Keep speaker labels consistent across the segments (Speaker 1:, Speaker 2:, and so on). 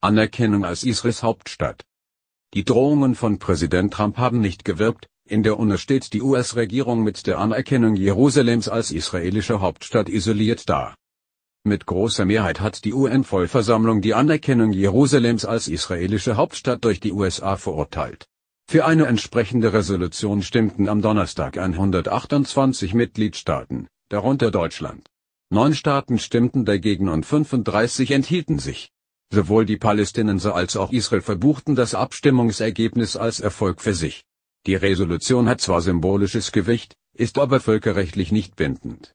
Speaker 1: Anerkennung als Israels Hauptstadt. Die Drohungen von Präsident Trump haben nicht gewirkt, in der UNO steht die US-Regierung mit der Anerkennung Jerusalems als israelische Hauptstadt isoliert da. Mit großer Mehrheit hat die UN-Vollversammlung die Anerkennung Jerusalems als israelische Hauptstadt durch die USA verurteilt. Für eine entsprechende Resolution stimmten am Donnerstag 128 Mitgliedstaaten, darunter Deutschland. Neun Staaten stimmten dagegen und 35 enthielten sich. Sowohl die Palästinenser als auch Israel verbuchten das Abstimmungsergebnis als Erfolg für sich. Die Resolution hat zwar symbolisches Gewicht, ist aber völkerrechtlich nicht bindend.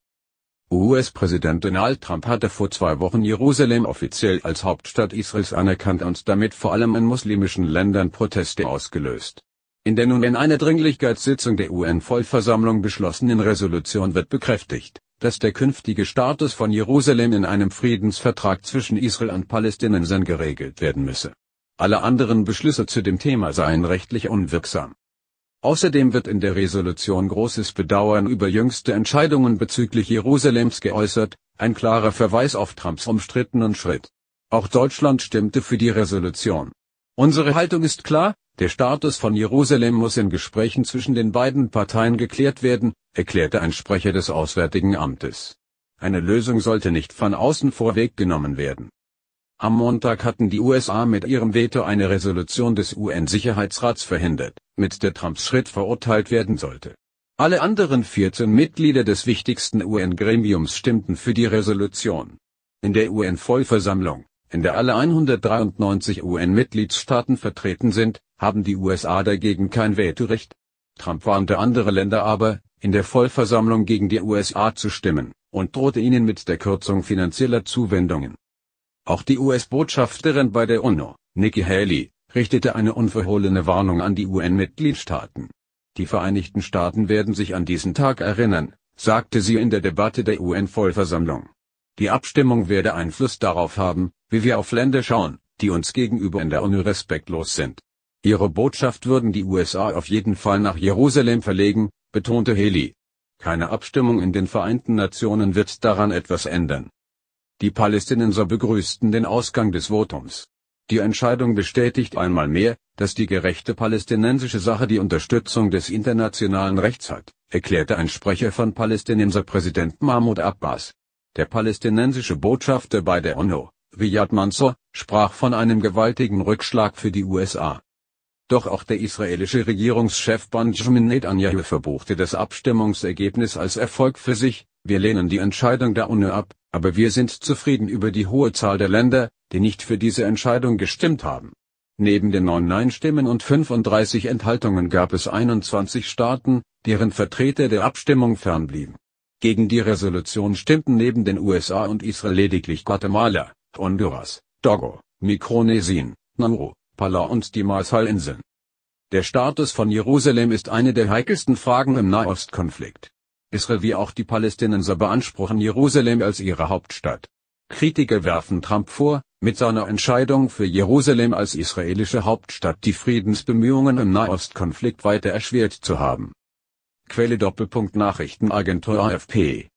Speaker 1: US-Präsident Donald Trump hatte vor zwei Wochen Jerusalem offiziell als Hauptstadt Israels anerkannt und damit vor allem in muslimischen Ländern Proteste ausgelöst. In der nun in einer Dringlichkeitssitzung der UN-Vollversammlung beschlossenen Resolution wird bekräftigt, dass der künftige Status von Jerusalem in einem Friedensvertrag zwischen Israel und Palästinensern geregelt werden müsse. Alle anderen Beschlüsse zu dem Thema seien rechtlich unwirksam. Außerdem wird in der Resolution großes Bedauern über jüngste Entscheidungen bezüglich Jerusalems geäußert, ein klarer Verweis auf Trumps umstrittenen Schritt. Auch Deutschland stimmte für die Resolution. Unsere Haltung ist klar, der Status von Jerusalem muss in Gesprächen zwischen den beiden Parteien geklärt werden, erklärte ein Sprecher des Auswärtigen Amtes. Eine Lösung sollte nicht von außen vorweggenommen werden. Am Montag hatten die USA mit ihrem Veto eine Resolution des UN-Sicherheitsrats verhindert, mit der Trumps Schritt verurteilt werden sollte. Alle anderen 14 Mitglieder des wichtigsten UN-Gremiums stimmten für die Resolution. In der UN-Vollversammlung, in der alle 193 UN-Mitgliedstaaten vertreten sind, haben die USA dagegen kein Vetorecht, Trump warnte andere Länder aber, in der Vollversammlung gegen die USA zu stimmen, und drohte ihnen mit der Kürzung finanzieller Zuwendungen. Auch die US-Botschafterin bei der UNO, Nikki Haley, richtete eine unverhohlene Warnung an die UN-Mitgliedstaaten. Die Vereinigten Staaten werden sich an diesen Tag erinnern, sagte sie in der Debatte der UN-Vollversammlung. Die Abstimmung werde Einfluss darauf haben, wie wir auf Länder schauen, die uns gegenüber in der UNO respektlos sind. Ihre Botschaft würden die USA auf jeden Fall nach Jerusalem verlegen, betonte Haley. Keine Abstimmung in den Vereinten Nationen wird daran etwas ändern. Die Palästinenser begrüßten den Ausgang des Votums. Die Entscheidung bestätigt einmal mehr, dass die gerechte palästinensische Sache die Unterstützung des internationalen Rechts hat, erklärte ein Sprecher von Palästinenser Präsident Mahmoud Abbas. Der palästinensische Botschafter bei der UNO, Riyad Mansour, sprach von einem gewaltigen Rückschlag für die USA. Doch auch der israelische Regierungschef Benjamin Netanyahu verbuchte das Abstimmungsergebnis als Erfolg für sich, wir lehnen die Entscheidung der UNO ab, aber wir sind zufrieden über die hohe Zahl der Länder, die nicht für diese Entscheidung gestimmt haben. Neben den neun Nein-Stimmen und 35 Enthaltungen gab es 21 Staaten, deren Vertreter der Abstimmung fernblieben. Gegen die Resolution stimmten neben den USA und Israel lediglich Guatemala, Honduras, Togo, Mikronesien, Nauru, Palau und die Marshallinseln. Der Status von Jerusalem ist eine der heikelsten Fragen im Nahostkonflikt. Israel wie auch die Palästinenser beanspruchen Jerusalem als ihre Hauptstadt. Kritiker werfen Trump vor, mit seiner Entscheidung für Jerusalem als israelische Hauptstadt die Friedensbemühungen im Nahostkonflikt weiter erschwert zu haben. Quelle Doppelpunkt Nachrichtenagentur AFP